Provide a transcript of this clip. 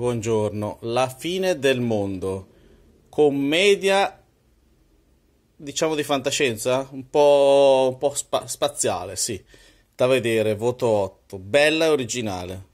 Buongiorno, La fine del mondo, commedia diciamo di fantascienza, un po', un po spa- spaziale, sì, da vedere, voto 8, bella e originale.